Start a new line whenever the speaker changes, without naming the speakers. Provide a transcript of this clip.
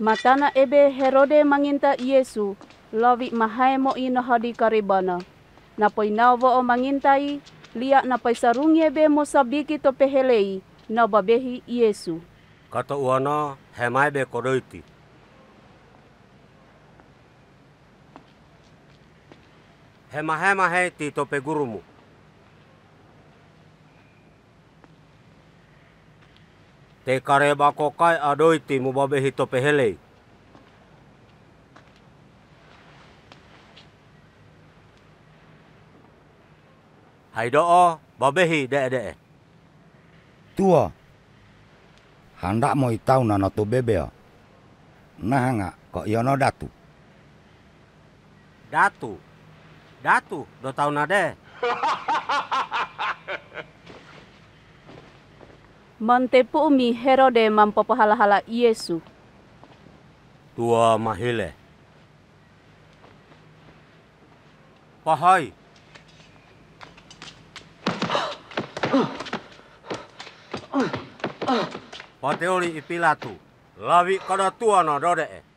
Matana ebe Herode manginta Yesu, lawi mahaimo ina hadi karibana. Napoy Napoinawa o mangintay, liya napaisarungye ebe mo sabiki to pehelei, na babehi Yesu.
Katauana hemay be kodoiti. Hema hema heti to pegurumu. Te kareba ko kai adoiti mu babe hito pehelei. Hai do'o, babehi dee-dee.
Tua, handak mau itau nana tu bebel. Nah nga, kok yono iya datu?
Datu? Datu, do tau nade.
Mantepuumi Herode mampopahala-hala Yesu.
Tua mahile. Pahai. Pateoli ipilatu. Lawi kada
tua no dode.